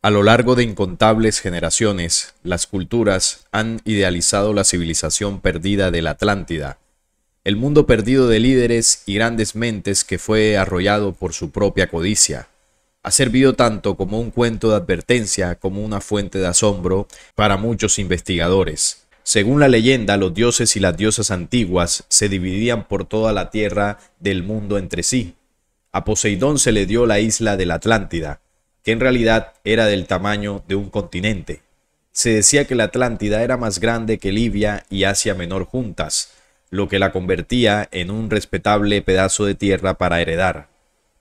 A lo largo de incontables generaciones, las culturas han idealizado la civilización perdida de la Atlántida, el mundo perdido de líderes y grandes mentes que fue arrollado por su propia codicia. Ha servido tanto como un cuento de advertencia como una fuente de asombro para muchos investigadores. Según la leyenda, los dioses y las diosas antiguas se dividían por toda la tierra del mundo entre sí. A Poseidón se le dio la isla de la Atlántida, que en realidad era del tamaño de un continente. Se decía que la Atlántida era más grande que Libia y Asia Menor juntas, lo que la convertía en un respetable pedazo de tierra para heredar.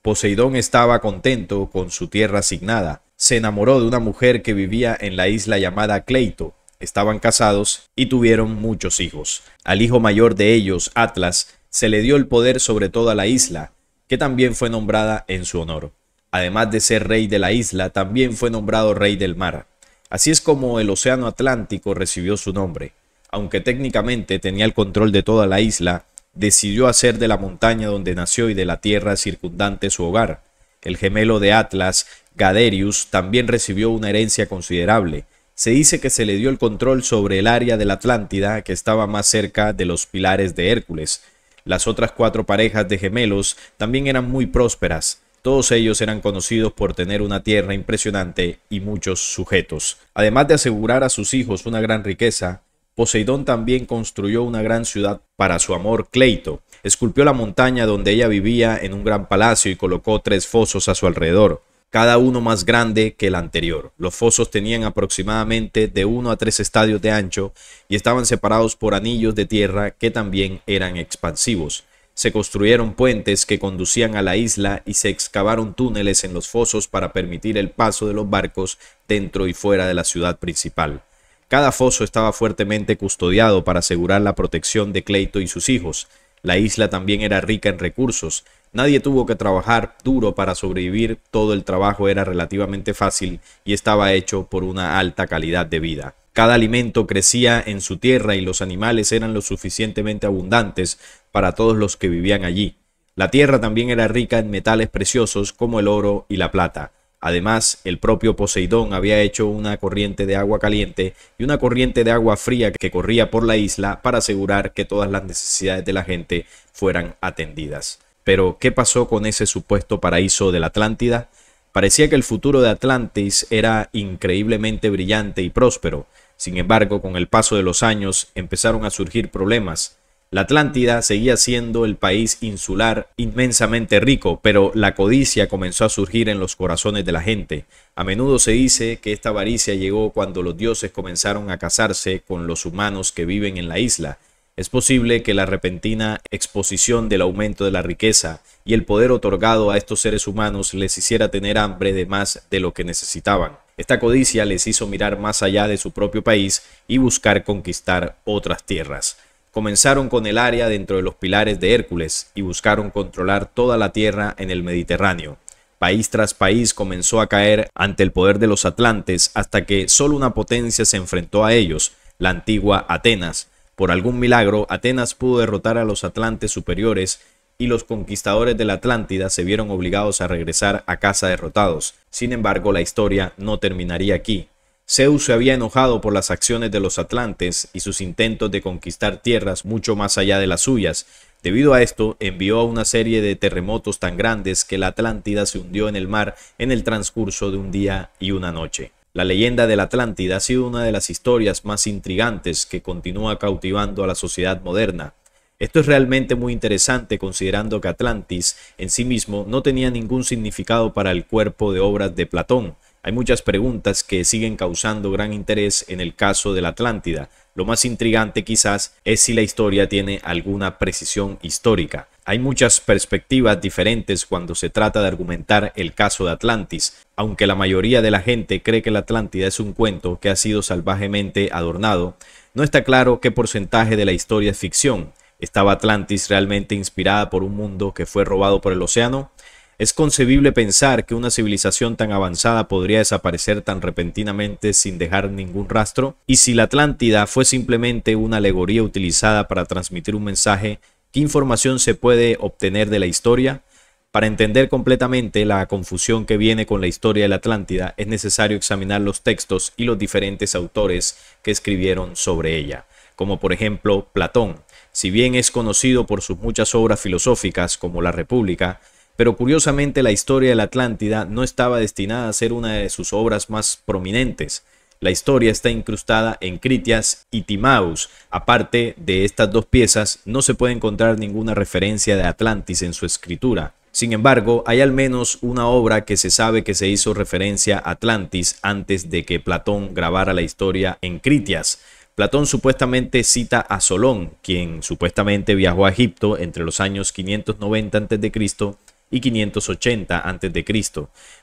Poseidón estaba contento con su tierra asignada. Se enamoró de una mujer que vivía en la isla llamada Cleito. Estaban casados y tuvieron muchos hijos. Al hijo mayor de ellos, Atlas, se le dio el poder sobre toda la isla, que también fue nombrada en su honor. Además de ser rey de la isla, también fue nombrado rey del mar. Así es como el Océano Atlántico recibió su nombre. Aunque técnicamente tenía el control de toda la isla, decidió hacer de la montaña donde nació y de la tierra circundante su hogar. El gemelo de Atlas, Gaderius, también recibió una herencia considerable. Se dice que se le dio el control sobre el área de la Atlántida que estaba más cerca de los pilares de Hércules. Las otras cuatro parejas de gemelos también eran muy prósperas. Todos ellos eran conocidos por tener una tierra impresionante y muchos sujetos. Además de asegurar a sus hijos una gran riqueza, Poseidón también construyó una gran ciudad para su amor Cleito. Esculpió la montaña donde ella vivía en un gran palacio y colocó tres fosos a su alrededor, cada uno más grande que el anterior. Los fosos tenían aproximadamente de 1 a 3 estadios de ancho y estaban separados por anillos de tierra que también eran expansivos. Se construyeron puentes que conducían a la isla y se excavaron túneles en los fosos para permitir el paso de los barcos dentro y fuera de la ciudad principal. Cada foso estaba fuertemente custodiado para asegurar la protección de Cleito y sus hijos. La isla también era rica en recursos. Nadie tuvo que trabajar duro para sobrevivir, todo el trabajo era relativamente fácil y estaba hecho por una alta calidad de vida. Cada alimento crecía en su tierra y los animales eran lo suficientemente abundantes para todos los que vivían allí. La tierra también era rica en metales preciosos como el oro y la plata. Además, el propio Poseidón había hecho una corriente de agua caliente y una corriente de agua fría que corría por la isla para asegurar que todas las necesidades de la gente fueran atendidas. Pero, ¿qué pasó con ese supuesto paraíso de la Atlántida? Parecía que el futuro de Atlantis era increíblemente brillante y próspero, sin embargo, con el paso de los años empezaron a surgir problemas. La Atlántida seguía siendo el país insular inmensamente rico, pero la codicia comenzó a surgir en los corazones de la gente. A menudo se dice que esta avaricia llegó cuando los dioses comenzaron a casarse con los humanos que viven en la isla. Es posible que la repentina exposición del aumento de la riqueza y el poder otorgado a estos seres humanos les hiciera tener hambre de más de lo que necesitaban. Esta codicia les hizo mirar más allá de su propio país y buscar conquistar otras tierras. Comenzaron con el área dentro de los pilares de Hércules y buscaron controlar toda la tierra en el Mediterráneo. País tras país comenzó a caer ante el poder de los atlantes hasta que solo una potencia se enfrentó a ellos, la antigua Atenas. Por algún milagro, Atenas pudo derrotar a los atlantes superiores y los conquistadores de la Atlántida se vieron obligados a regresar a casa derrotados. Sin embargo, la historia no terminaría aquí. Zeus se había enojado por las acciones de los atlantes y sus intentos de conquistar tierras mucho más allá de las suyas. Debido a esto, envió a una serie de terremotos tan grandes que la Atlántida se hundió en el mar en el transcurso de un día y una noche. La leyenda de la Atlántida ha sido una de las historias más intrigantes que continúa cautivando a la sociedad moderna. Esto es realmente muy interesante considerando que Atlantis en sí mismo no tenía ningún significado para el cuerpo de obras de Platón. Hay muchas preguntas que siguen causando gran interés en el caso de la Atlántida. Lo más intrigante quizás es si la historia tiene alguna precisión histórica. Hay muchas perspectivas diferentes cuando se trata de argumentar el caso de Atlantis, aunque la mayoría de la gente cree que la Atlántida es un cuento que ha sido salvajemente adornado, no está claro qué porcentaje de la historia es ficción, estaba Atlantis realmente inspirada por un mundo que fue robado por el océano? ¿Es concebible pensar que una civilización tan avanzada podría desaparecer tan repentinamente sin dejar ningún rastro? ¿Y si la Atlántida fue simplemente una alegoría utilizada para transmitir un mensaje, qué información se puede obtener de la historia? Para entender completamente la confusión que viene con la historia de la Atlántida, es necesario examinar los textos y los diferentes autores que escribieron sobre ella, como por ejemplo Platón, si bien es conocido por sus muchas obras filosóficas como La República, pero curiosamente la historia de la Atlántida no estaba destinada a ser una de sus obras más prominentes. La historia está incrustada en Critias y Timaus. Aparte de estas dos piezas, no se puede encontrar ninguna referencia de Atlantis en su escritura. Sin embargo, hay al menos una obra que se sabe que se hizo referencia a Atlantis antes de que Platón grabara la historia en Critias. Platón supuestamente cita a Solón, quien supuestamente viajó a Egipto entre los años 590 a.C. y 580 a.C.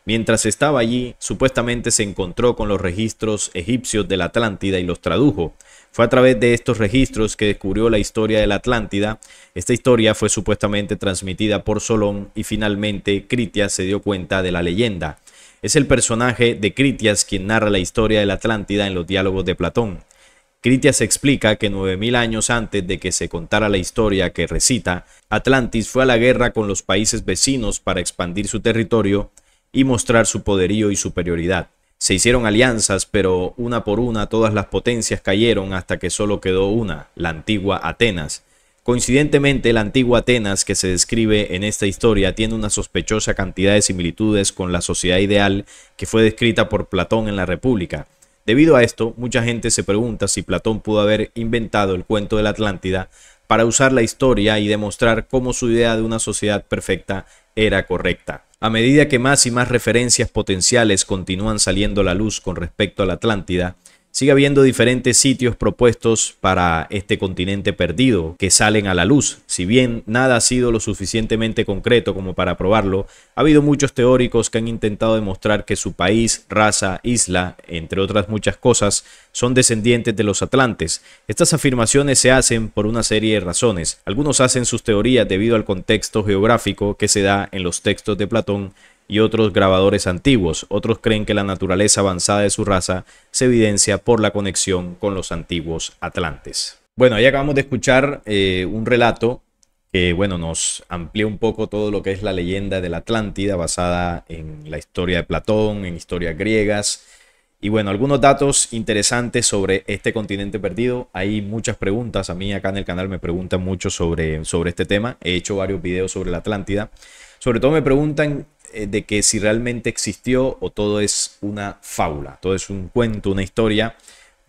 Mientras estaba allí, supuestamente se encontró con los registros egipcios de la Atlántida y los tradujo. Fue a través de estos registros que descubrió la historia de la Atlántida. Esta historia fue supuestamente transmitida por Solón y finalmente Critias se dio cuenta de la leyenda. Es el personaje de Critias quien narra la historia de la Atlántida en los diálogos de Platón. Critias explica que 9.000 años antes de que se contara la historia que recita, Atlantis fue a la guerra con los países vecinos para expandir su territorio y mostrar su poderío y superioridad. Se hicieron alianzas, pero una por una todas las potencias cayeron hasta que solo quedó una, la antigua Atenas. Coincidentemente, la antigua Atenas que se describe en esta historia tiene una sospechosa cantidad de similitudes con la sociedad ideal que fue descrita por Platón en la República. Debido a esto, mucha gente se pregunta si Platón pudo haber inventado el cuento de la Atlántida para usar la historia y demostrar cómo su idea de una sociedad perfecta era correcta. A medida que más y más referencias potenciales continúan saliendo a la luz con respecto a la Atlántida, Sigue habiendo diferentes sitios propuestos para este continente perdido que salen a la luz. Si bien nada ha sido lo suficientemente concreto como para probarlo, ha habido muchos teóricos que han intentado demostrar que su país, raza, isla, entre otras muchas cosas, son descendientes de los atlantes. Estas afirmaciones se hacen por una serie de razones. Algunos hacen sus teorías debido al contexto geográfico que se da en los textos de Platón y otros grabadores antiguos. Otros creen que la naturaleza avanzada de su raza se evidencia por la conexión con los antiguos atlantes. Bueno, ahí acabamos de escuchar eh, un relato que bueno, nos amplía un poco todo lo que es la leyenda de la Atlántida basada en la historia de Platón, en historias griegas. Y bueno, algunos datos interesantes sobre este continente perdido. Hay muchas preguntas. A mí acá en el canal me preguntan mucho sobre, sobre este tema. He hecho varios videos sobre la Atlántida. Sobre todo me preguntan eh, de que si realmente existió o todo es una fábula, todo es un cuento, una historia,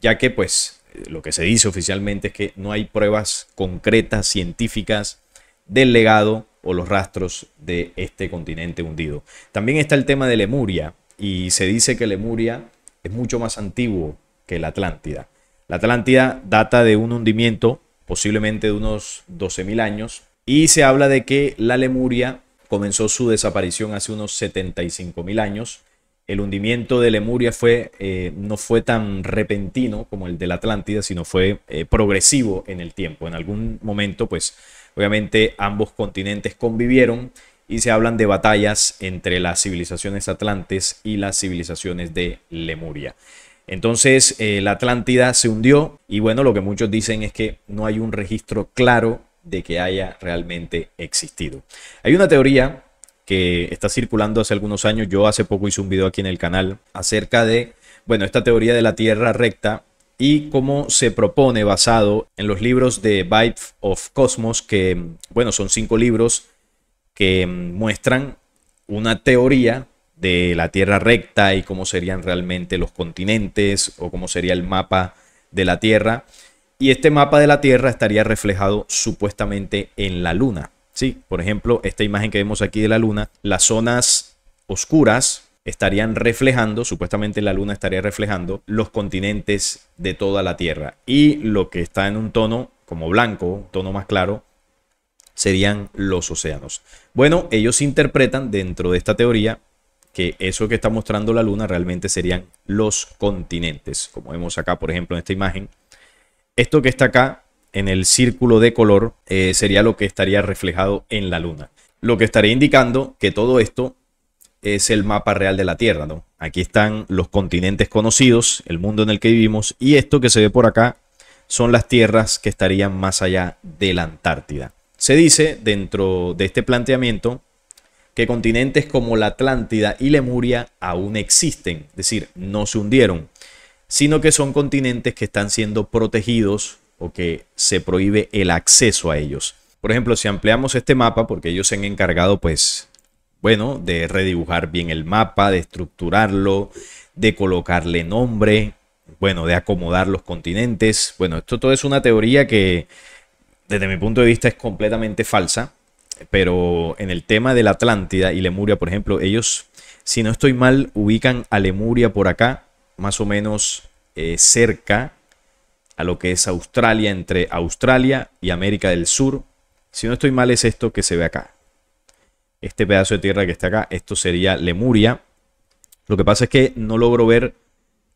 ya que pues eh, lo que se dice oficialmente es que no hay pruebas concretas, científicas, del legado o los rastros de este continente hundido. También está el tema de Lemuria, y se dice que Lemuria es mucho más antiguo que la Atlántida. La Atlántida data de un hundimiento, posiblemente de unos 12.000 años, y se habla de que la Lemuria comenzó su desaparición hace unos 75 mil años. El hundimiento de Lemuria fue, eh, no fue tan repentino como el de la Atlántida, sino fue eh, progresivo en el tiempo. En algún momento, pues obviamente ambos continentes convivieron y se hablan de batallas entre las civilizaciones atlantes y las civilizaciones de Lemuria. Entonces eh, la Atlántida se hundió y bueno, lo que muchos dicen es que no hay un registro claro de que haya realmente existido. Hay una teoría que está circulando hace algunos años, yo hace poco hice un video aquí en el canal acerca de, bueno, esta teoría de la Tierra recta y cómo se propone basado en los libros de Vibe of Cosmos, que, bueno, son cinco libros que muestran una teoría de la Tierra recta y cómo serían realmente los continentes o cómo sería el mapa de la Tierra y este mapa de la Tierra estaría reflejado supuestamente en la Luna. Sí, por ejemplo, esta imagen que vemos aquí de la Luna, las zonas oscuras estarían reflejando, supuestamente la Luna estaría reflejando los continentes de toda la Tierra. Y lo que está en un tono como blanco, un tono más claro, serían los océanos. Bueno, ellos interpretan dentro de esta teoría que eso que está mostrando la Luna realmente serían los continentes, como vemos acá, por ejemplo, en esta imagen esto que está acá en el círculo de color eh, sería lo que estaría reflejado en la luna. Lo que estaría indicando que todo esto es el mapa real de la Tierra. ¿no? Aquí están los continentes conocidos, el mundo en el que vivimos y esto que se ve por acá son las tierras que estarían más allá de la Antártida. Se dice dentro de este planteamiento que continentes como la Atlántida y Lemuria aún existen, es decir, no se hundieron, sino que son continentes que están siendo protegidos o que se prohíbe el acceso a ellos. Por ejemplo, si ampliamos este mapa, porque ellos se han encargado, pues, bueno, de redibujar bien el mapa, de estructurarlo, de colocarle nombre, bueno, de acomodar los continentes. Bueno, esto todo es una teoría que desde mi punto de vista es completamente falsa, pero en el tema de la Atlántida y Lemuria, por ejemplo, ellos, si no estoy mal, ubican a Lemuria por acá más o menos eh, cerca a lo que es Australia, entre Australia y América del Sur. Si no estoy mal es esto que se ve acá. Este pedazo de tierra que está acá, esto sería Lemuria. Lo que pasa es que no logro ver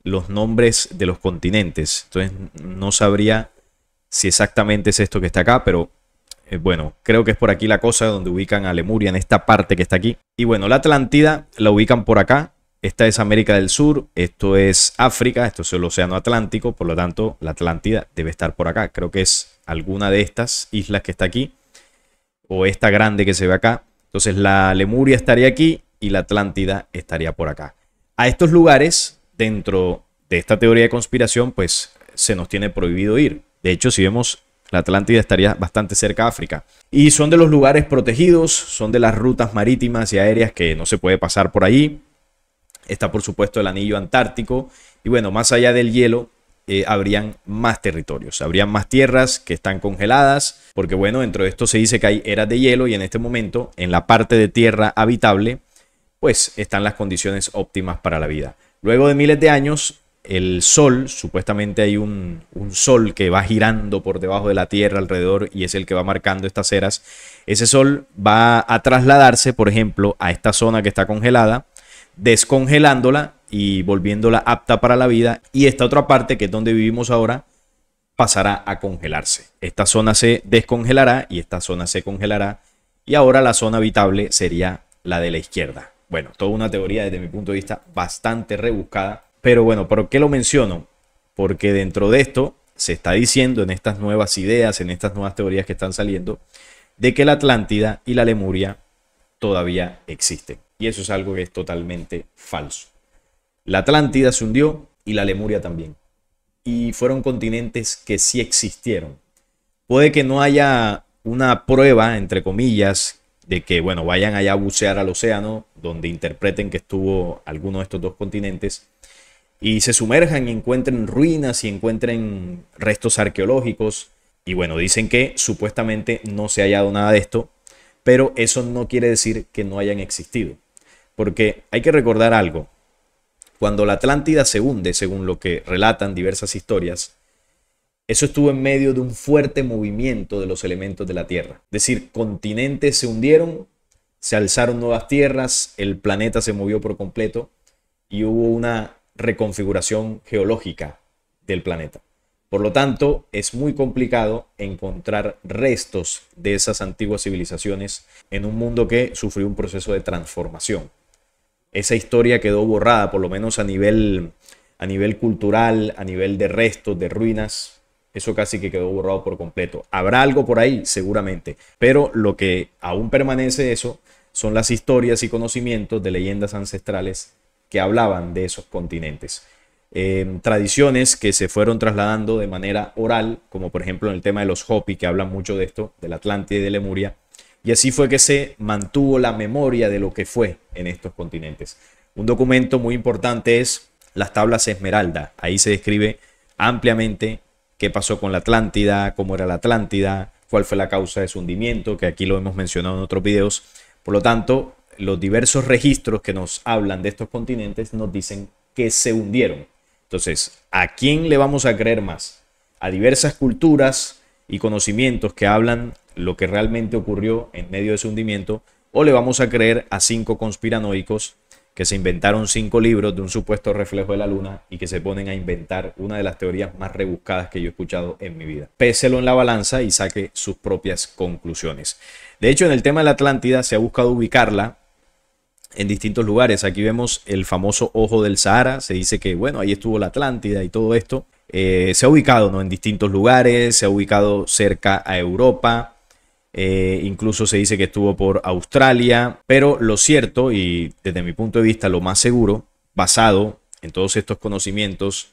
los nombres de los continentes. Entonces no sabría si exactamente es esto que está acá, pero eh, bueno, creo que es por aquí la cosa donde ubican a Lemuria, en esta parte que está aquí. Y bueno, la Atlántida la ubican por acá, esta es América del Sur, esto es África, esto es el Océano Atlántico, por lo tanto la Atlántida debe estar por acá. Creo que es alguna de estas islas que está aquí, o esta grande que se ve acá. Entonces la Lemuria estaría aquí y la Atlántida estaría por acá. A estos lugares, dentro de esta teoría de conspiración, pues se nos tiene prohibido ir. De hecho, si vemos, la Atlántida estaría bastante cerca de África. Y son de los lugares protegidos, son de las rutas marítimas y aéreas que no se puede pasar por ahí Está por supuesto el anillo antártico. Y bueno, más allá del hielo, eh, habrían más territorios, habrían más tierras que están congeladas, porque bueno, dentro de esto se dice que hay eras de hielo y en este momento, en la parte de tierra habitable, pues están las condiciones óptimas para la vida. Luego de miles de años, el sol, supuestamente hay un sol que va girando por debajo de la tierra alrededor y es el que va marcando estas eras. Ese sol va a trasladarse, por ejemplo, a esta zona que está congelada descongelándola y volviéndola apta para la vida. Y esta otra parte, que es donde vivimos ahora, pasará a congelarse. Esta zona se descongelará y esta zona se congelará. Y ahora la zona habitable sería la de la izquierda. Bueno, toda una teoría desde mi punto de vista bastante rebuscada. Pero bueno, ¿por qué lo menciono? Porque dentro de esto se está diciendo en estas nuevas ideas, en estas nuevas teorías que están saliendo, de que la Atlántida y la Lemuria todavía existen. Y eso es algo que es totalmente falso. La Atlántida se hundió y la Lemuria también. Y fueron continentes que sí existieron. Puede que no haya una prueba, entre comillas, de que, bueno, vayan allá a bucear al océano, donde interpreten que estuvo alguno de estos dos continentes, y se sumerjan y encuentren ruinas y encuentren restos arqueológicos. Y bueno, dicen que supuestamente no se ha hallado nada de esto, pero eso no quiere decir que no hayan existido. Porque hay que recordar algo. Cuando la Atlántida se hunde, según lo que relatan diversas historias, eso estuvo en medio de un fuerte movimiento de los elementos de la Tierra. Es decir, continentes se hundieron, se alzaron nuevas tierras, el planeta se movió por completo y hubo una reconfiguración geológica del planeta. Por lo tanto, es muy complicado encontrar restos de esas antiguas civilizaciones en un mundo que sufrió un proceso de transformación esa historia quedó borrada, por lo menos a nivel, a nivel cultural, a nivel de restos, de ruinas. Eso casi que quedó borrado por completo. Habrá algo por ahí, seguramente. Pero lo que aún permanece eso son las historias y conocimientos de leyendas ancestrales que hablaban de esos continentes. Eh, tradiciones que se fueron trasladando de manera oral, como por ejemplo en el tema de los Hopi, que hablan mucho de esto, del atlántida y de Lemuria, y así fue que se mantuvo la memoria de lo que fue en estos continentes. Un documento muy importante es las tablas Esmeralda. Ahí se describe ampliamente qué pasó con la Atlántida, cómo era la Atlántida, cuál fue la causa de su hundimiento, que aquí lo hemos mencionado en otros videos. Por lo tanto, los diversos registros que nos hablan de estos continentes nos dicen que se hundieron. Entonces, ¿a quién le vamos a creer más? ¿A diversas culturas y conocimientos que hablan lo que realmente ocurrió en medio de su hundimiento o le vamos a creer a cinco conspiranoicos que se inventaron cinco libros de un supuesto reflejo de la luna y que se ponen a inventar una de las teorías más rebuscadas que yo he escuchado en mi vida. Péselo en la balanza y saque sus propias conclusiones. De hecho, en el tema de la Atlántida se ha buscado ubicarla en distintos lugares. Aquí vemos el famoso ojo del Sahara. Se dice que, bueno, ahí estuvo la Atlántida y todo esto. Eh, se ha ubicado ¿no? en distintos lugares, se ha ubicado cerca a Europa, eh, incluso se dice que estuvo por Australia, pero lo cierto y desde mi punto de vista lo más seguro, basado en todos estos conocimientos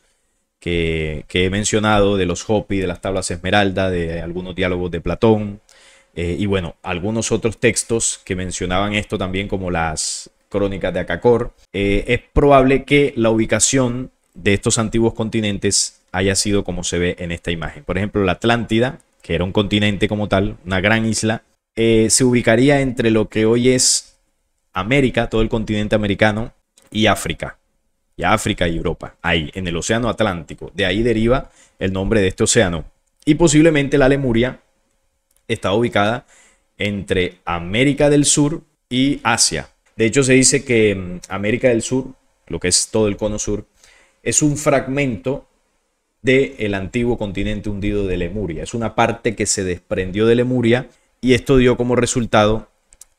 que, he mencionado de los Hopi, de las tablas Esmeralda, de algunos diálogos de Platón eh, y bueno, algunos otros textos que mencionaban esto también como las crónicas de Acacor, eh, es probable que la ubicación de estos antiguos continentes haya sido como se ve en esta imagen. Por ejemplo, la Atlántida que era un continente como tal, una gran isla, eh, se ubicaría entre lo que hoy es América, todo el continente americano, y África. Y África y Europa, ahí, en el Océano Atlántico. De ahí deriva el nombre de este océano. Y posiblemente la Lemuria está ubicada entre América del Sur y Asia. De hecho, se dice que mm, América del Sur, lo que es todo el cono sur, es un fragmento del antiguo continente hundido de Lemuria. Es una parte que se desprendió de Lemuria y esto dio como resultado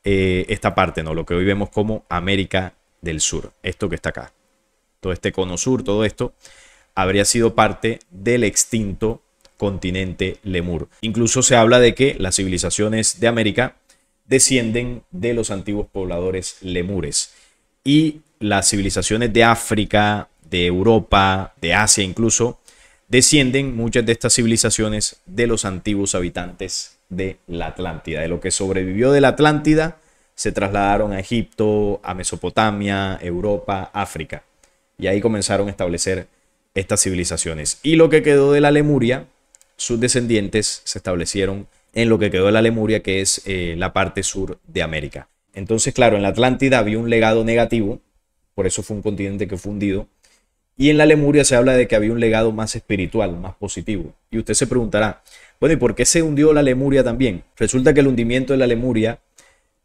eh, esta parte, ¿no? lo que hoy vemos como América del Sur, esto que está acá. Todo este cono sur, todo esto, habría sido parte del extinto continente Lemur. Incluso se habla de que las civilizaciones de América descienden de los antiguos pobladores lemures. Y las civilizaciones de África, de Europa, de Asia incluso, descienden muchas de estas civilizaciones de los antiguos habitantes de la Atlántida. De lo que sobrevivió de la Atlántida se trasladaron a Egipto, a Mesopotamia, Europa, África. Y ahí comenzaron a establecer estas civilizaciones. Y lo que quedó de la Lemuria, sus descendientes se establecieron en lo que quedó de la Lemuria, que es eh, la parte sur de América. Entonces, claro, en la Atlántida había un legado negativo, por eso fue un continente que fue hundido, y en la Lemuria se habla de que había un legado más espiritual, más positivo. Y usted se preguntará, bueno, ¿y por qué se hundió la Lemuria también? Resulta que el hundimiento de la Lemuria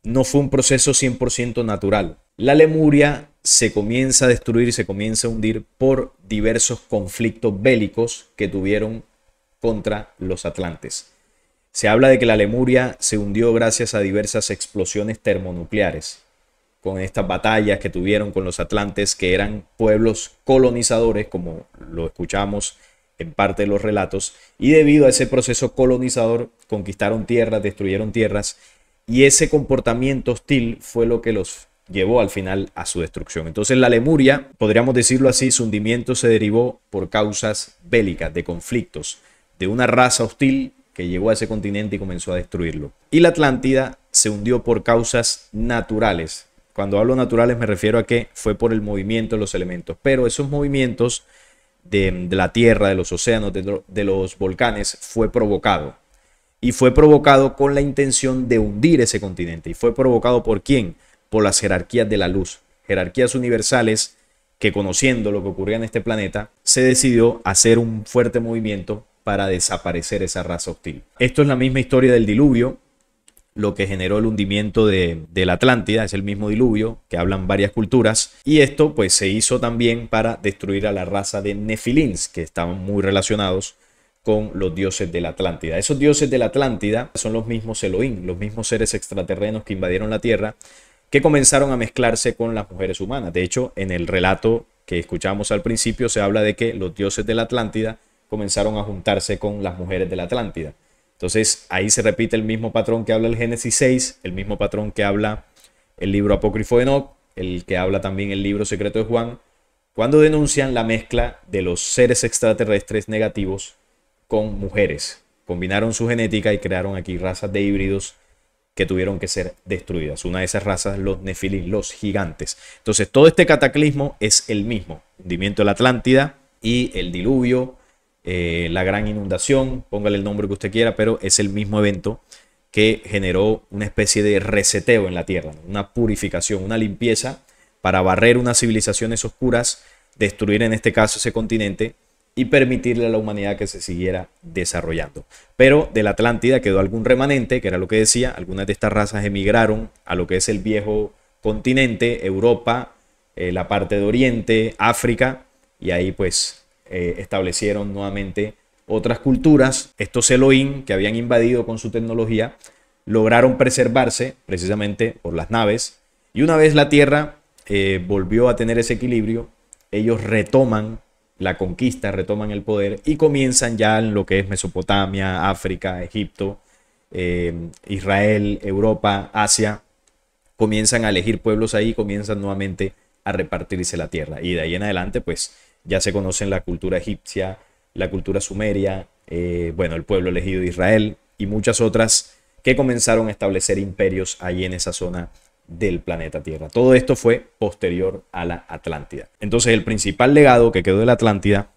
no fue un proceso 100% natural. La Lemuria se comienza a destruir, y se comienza a hundir por diversos conflictos bélicos que tuvieron contra los atlantes. Se habla de que la Lemuria se hundió gracias a diversas explosiones termonucleares con estas batallas que tuvieron con los atlantes, que eran pueblos colonizadores, como lo escuchamos en parte de los relatos, y debido a ese proceso colonizador conquistaron tierras, destruyeron tierras, y ese comportamiento hostil fue lo que los llevó al final a su destrucción. Entonces la Lemuria, podríamos decirlo así, su hundimiento se derivó por causas bélicas, de conflictos, de una raza hostil que llegó a ese continente y comenzó a destruirlo. Y la Atlántida se hundió por causas naturales, cuando hablo naturales me refiero a que fue por el movimiento de los elementos, pero esos movimientos de, la Tierra, de los océanos, de, de los volcanes, fue provocado. Y fue provocado con la intención de hundir ese continente. ¿Y fue provocado por quién? Por las jerarquías de la luz, jerarquías universales que conociendo lo que ocurría en este planeta, se decidió hacer un fuerte movimiento para desaparecer esa raza hostil. Esto es la misma historia del diluvio lo que generó el hundimiento de, la Atlántida, es el mismo diluvio que hablan varias culturas, y esto pues se hizo también para destruir a la raza de Nefilins, que estaban muy relacionados con los dioses de la Atlántida. Esos dioses de la Atlántida son los mismos Elohim, los mismos seres extraterrenos que invadieron la Tierra, que comenzaron a mezclarse con las mujeres humanas. De hecho, en el relato que escuchamos al principio se habla de que los dioses de la Atlántida comenzaron a juntarse con las mujeres de la Atlántida. Entonces ahí se repite el mismo patrón que habla el Génesis 6, el mismo patrón que habla el libro apócrifo de Enoch, el que habla también el libro secreto de Juan, cuando denuncian la mezcla de los seres extraterrestres negativos con mujeres. Combinaron su genética y crearon aquí razas de híbridos que tuvieron que ser destruidas. Una de esas razas, los nefilis, los gigantes. Entonces, todo este cataclismo es el mismo. hundimiento de la Atlántida y el diluvio, eh, la gran inundación, póngale el nombre que usted quiera, pero es el mismo evento que generó una especie de reseteo en la Tierra, una purificación, una limpieza para barrer unas civilizaciones oscuras, destruir en este caso ese continente y permitirle a la humanidad que se siguiera desarrollando. Pero de la Atlántida quedó algún remanente, que era lo que decía, algunas de estas razas emigraron a lo que es el viejo continente, Europa, eh, la parte de Oriente, África, y ahí pues eh, establecieron nuevamente otras culturas. Estos Elohim que habían invadido con su tecnología lograron preservarse precisamente por las naves. Y una vez la Tierra eh, volvió a tener ese equilibrio, ellos retoman la conquista, retoman el poder y comienzan ya en lo que es Mesopotamia, África, Egipto, eh, Israel, Europa, Asia, comienzan a elegir pueblos ahí, comienzan nuevamente a repartirse la tierra. Y de ahí en adelante, pues ya se conocen la cultura egipcia, la cultura sumeria, eh, bueno, el pueblo elegido de Israel y muchas otras que comenzaron a establecer imperios allí en esa zona del planeta Tierra. Todo esto fue posterior a la Atlántida. Entonces el principal legado que quedó de la Atlántida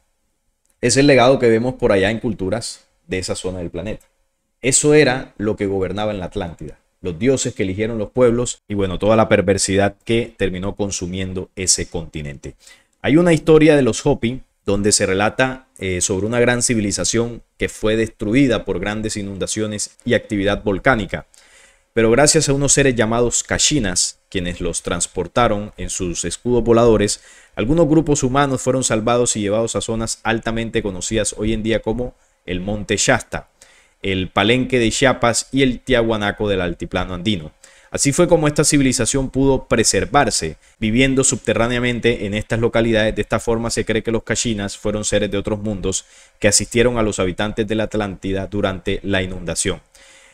es el legado que vemos por allá en culturas de esa zona del planeta. Eso era lo que gobernaba en la Atlántida, los dioses que eligieron los pueblos y bueno, toda la perversidad que terminó consumiendo ese continente. Hay una historia de los Hopi donde se relata eh, sobre una gran civilización que fue destruida por grandes inundaciones y actividad volcánica, pero gracias a unos seres llamados Kashinas, quienes los transportaron en sus escudos voladores, algunos grupos humanos fueron salvados y llevados a zonas altamente conocidas hoy en día como el Monte Shasta, el Palenque de Chiapas y el Tiahuanaco del Altiplano Andino. Así fue como esta civilización pudo preservarse, viviendo subterráneamente en estas localidades. De esta forma se cree que los cachinas fueron seres de otros mundos que asistieron a los habitantes de la Atlántida durante la inundación.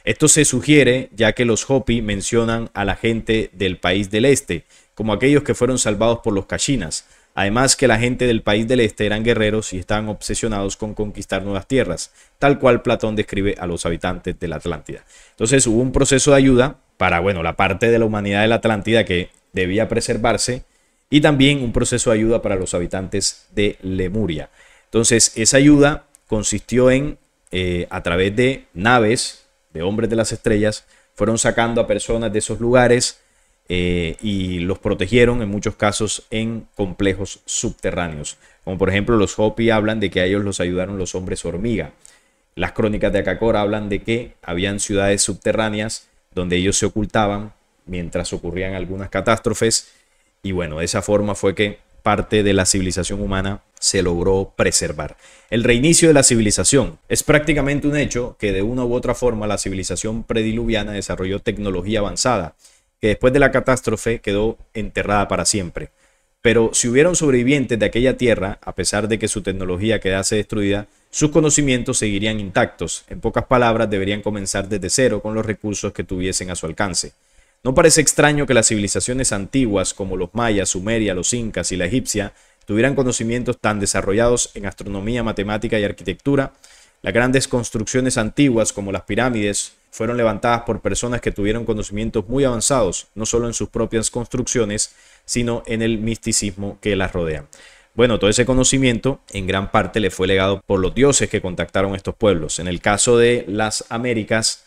Esto se sugiere ya que los Hopi mencionan a la gente del país del este como aquellos que fueron salvados por los cachinas. Además que la gente del país del este eran guerreros y estaban obsesionados con conquistar nuevas tierras, tal cual Platón describe a los habitantes de la Atlántida. Entonces hubo un proceso de ayuda para, bueno, la parte de la humanidad de la Atlántida que debía preservarse y también un proceso de ayuda para los habitantes de Lemuria. Entonces esa ayuda consistió en, eh, a través de naves, de hombres de las estrellas, fueron sacando a personas de esos lugares, eh, y los protegieron en muchos casos en complejos subterráneos. Como por ejemplo los Hopi hablan de que a ellos los ayudaron los hombres hormiga. Las crónicas de Akakor hablan de que habían ciudades subterráneas donde ellos se ocultaban mientras ocurrían algunas catástrofes y bueno, de esa forma fue que parte de la civilización humana se logró preservar. El reinicio de la civilización. Es prácticamente un hecho que de una u otra forma la civilización prediluviana desarrolló tecnología avanzada que después de la catástrofe quedó enterrada para siempre. Pero si hubieron sobrevivientes de aquella tierra, a pesar de que su tecnología quedase destruida, sus conocimientos seguirían intactos. En pocas palabras, deberían comenzar desde cero con los recursos que tuviesen a su alcance. No parece extraño que las civilizaciones antiguas como los mayas, sumeria, los incas y la egipcia tuvieran conocimientos tan desarrollados en astronomía, matemática y arquitectura las grandes construcciones antiguas como las pirámides fueron levantadas por personas que tuvieron conocimientos muy avanzados, no solo en sus propias construcciones, sino en el misticismo que las rodea. Bueno, todo ese conocimiento en gran parte le fue legado por los dioses que contactaron estos pueblos. En el caso de las Américas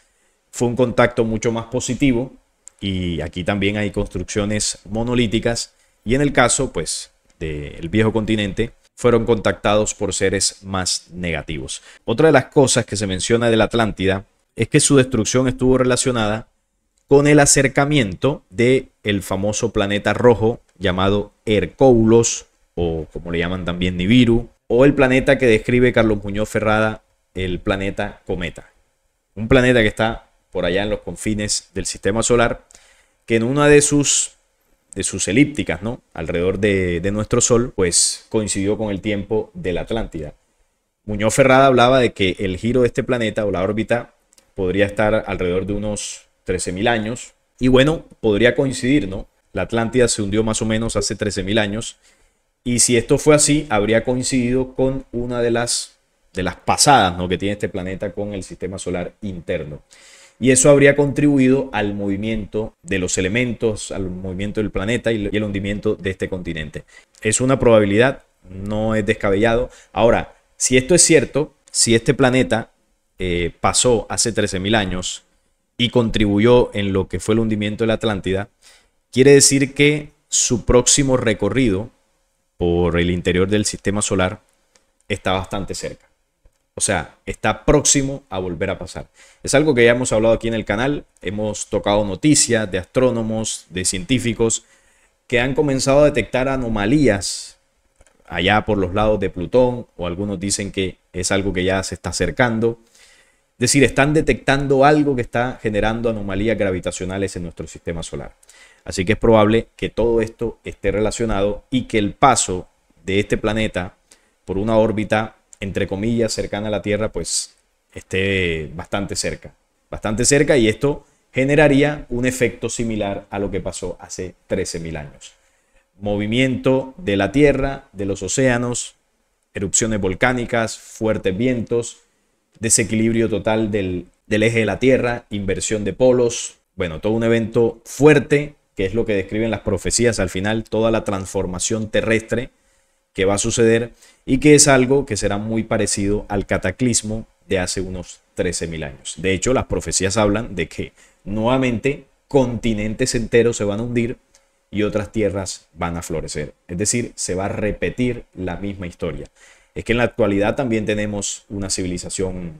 fue un contacto mucho más positivo y aquí también hay construcciones monolíticas y en el caso pues del viejo continente fueron contactados por seres más negativos. Otra de las cosas que se menciona de la Atlántida es que su destrucción estuvo relacionada con el acercamiento del el famoso planeta rojo llamado Hercoulos, o como le llaman también Nibiru, o el planeta que describe Carlos Muñoz Ferrada, el planeta cometa. Un planeta que está por allá en los confines del sistema solar, que en una de sus de sus elípticas, ¿no? Alrededor de, de nuestro Sol, pues coincidió con el tiempo de la Atlántida. Muñoz Ferrada hablaba de que el giro de este planeta o la órbita podría estar alrededor de unos 13.000 años. Y bueno, podría coincidir, ¿no? La Atlántida se hundió más o menos hace 13.000 años. Y si esto fue así, habría coincidido con una de las de las pasadas ¿no? que tiene este planeta con el sistema solar interno. Y eso habría contribuido al movimiento de los elementos, al movimiento del planeta y el hundimiento de este continente. Es una probabilidad, no es descabellado. Ahora, si esto es cierto, si este planeta eh, pasó hace 13.000 años y contribuyó en lo que fue el hundimiento de la Atlántida, quiere decir que su próximo recorrido por el interior del sistema solar está bastante cerca. O sea, está próximo a volver a pasar. Es algo que ya hemos hablado aquí en el canal, hemos tocado noticias de astrónomos, de científicos, que han comenzado a detectar anomalías allá por los lados de Plutón, o algunos dicen que es algo que ya se está acercando. Es decir, están detectando algo que está generando anomalías gravitacionales en nuestro sistema solar. Así que es probable que todo esto esté relacionado y que el paso de este planeta por una órbita entre comillas, cercana a la Tierra, pues esté bastante cerca. Bastante cerca y esto generaría un efecto similar a lo que pasó hace 13.000 años. Movimiento de la Tierra, de los océanos, erupciones volcánicas, fuertes vientos, desequilibrio total del, del eje de la Tierra, inversión de polos, bueno, todo un evento fuerte, que es lo que describen las profecías al final, toda la transformación terrestre que va a suceder y que es algo que será muy parecido al cataclismo de hace unos 13.000 años. De hecho, las profecías hablan de que nuevamente continentes enteros se van a hundir y otras tierras van a florecer. Es decir, se va a repetir la misma historia. Es que en la actualidad también tenemos una civilización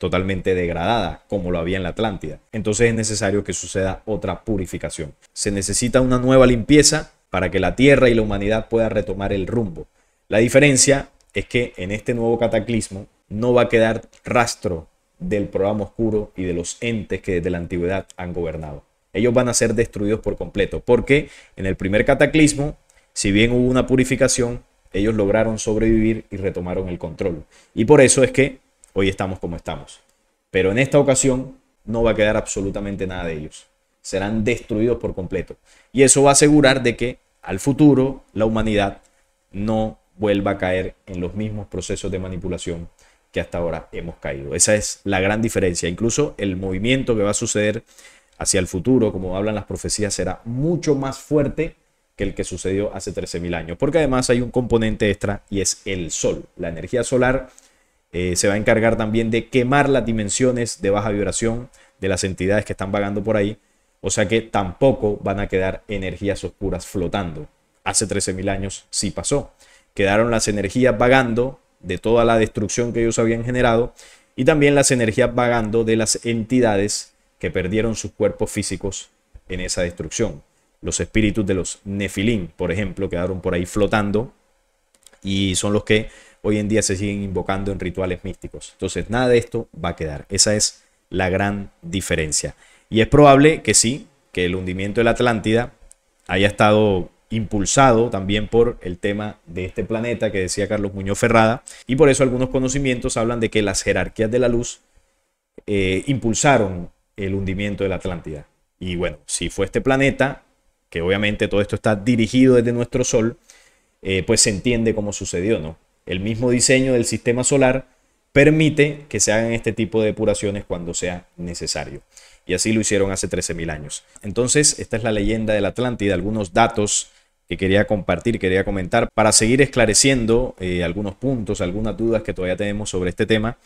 totalmente degradada, como lo había en la Atlántida. Entonces es necesario que suceda otra purificación. Se necesita una nueva limpieza para que la Tierra y la humanidad puedan retomar el rumbo. La diferencia es que en este nuevo cataclismo no va a quedar rastro del programa oscuro y de los entes que desde la antigüedad han gobernado. Ellos van a ser destruidos por completo, porque en el primer cataclismo, si bien hubo una purificación, ellos lograron sobrevivir y retomaron el control. Y por eso es que hoy estamos como estamos. Pero en esta ocasión no va a quedar absolutamente nada de ellos. Serán destruidos por completo. Y eso va a asegurar de que al futuro la humanidad no vuelva a caer en los mismos procesos de manipulación que hasta ahora hemos caído. Esa es la gran diferencia. Incluso el movimiento que va a suceder hacia el futuro, como hablan las profecías, será mucho más fuerte que el que sucedió hace 13.000 años. Porque además hay un componente extra y es el sol. La energía solar eh, se va a encargar también de quemar las dimensiones de baja vibración de las entidades que están vagando por ahí. O sea que tampoco van a quedar energías oscuras flotando. Hace 13.000 años sí pasó quedaron las energías vagando de toda la destrucción que ellos habían generado y también las energías vagando de las entidades que perdieron sus cuerpos físicos en esa destrucción. Los espíritus de los Nefilim, por ejemplo, quedaron por ahí flotando y son los que hoy en día se siguen invocando en rituales místicos. Entonces, nada de esto va a quedar. Esa es la gran diferencia. Y es probable que sí, que el hundimiento de la Atlántida haya estado impulsado también por el tema de este planeta que decía Carlos Muñoz Ferrada, y por eso algunos conocimientos hablan de que las jerarquías de la luz eh, impulsaron el hundimiento de la Atlántida. Y bueno, si fue este planeta, que obviamente todo esto está dirigido desde nuestro Sol, eh, pues se entiende cómo sucedió, ¿no? El mismo diseño del sistema solar permite que se hagan este tipo de depuraciones cuando sea necesario. Y así lo hicieron hace 13.000 años. Entonces, esta es la leyenda de la Atlántida, algunos datos que quería compartir, quería comentar, para seguir esclareciendo eh, algunos puntos, algunas dudas que todavía tenemos sobre este tema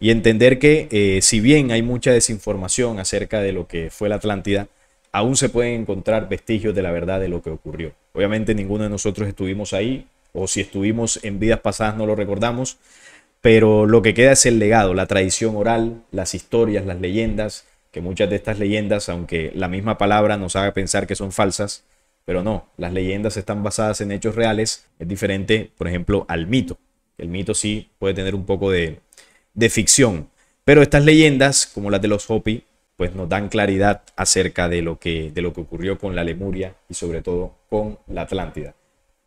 y entender que eh, si bien hay mucha desinformación acerca de lo que fue la Atlántida, aún se pueden encontrar vestigios de la verdad de lo que ocurrió. Obviamente ninguno de nosotros estuvimos ahí, o si estuvimos en vidas pasadas no lo recordamos, pero lo que queda es el legado, la tradición oral, las historias, las leyendas, que muchas de estas leyendas, aunque la misma palabra nos haga pensar que son falsas, pero no, las leyendas están basadas en hechos reales, es diferente, por ejemplo, al mito. El mito sí puede tener un poco de, de ficción, pero estas leyendas, como las de los Hopi, pues nos dan claridad acerca de lo que, de lo que ocurrió con la Lemuria y sobre todo con la Atlántida.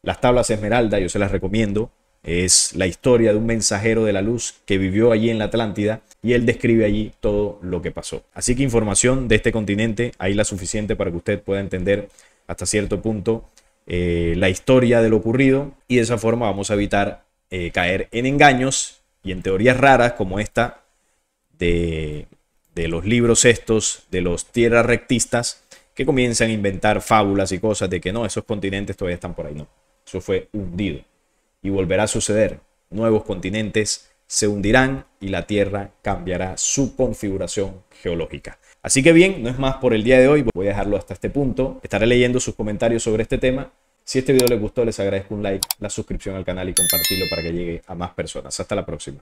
Las tablas Esmeralda, yo se las recomiendo, es la historia de un mensajero de la luz que vivió allí en la Atlántida y él describe allí todo lo que pasó. Así que información de este continente, ahí la suficiente para que usted pueda entender hasta cierto punto eh, la historia de lo ocurrido y de esa forma vamos a evitar eh, caer en engaños y en teorías raras como esta de, de los libros estos, de los tierras rectistas, que comienzan a inventar fábulas y cosas de que no, esos continentes todavía están por ahí, no. Eso fue hundido y volverá a suceder. Nuevos continentes se hundirán y la Tierra cambiará su configuración geológica. Así que bien, no es más por el día de hoy, voy a dejarlo hasta este punto. Estaré leyendo sus comentarios sobre este tema. Si este video les gustó, les agradezco un like, la suscripción al canal y compartirlo para que llegue a más personas. Hasta la próxima.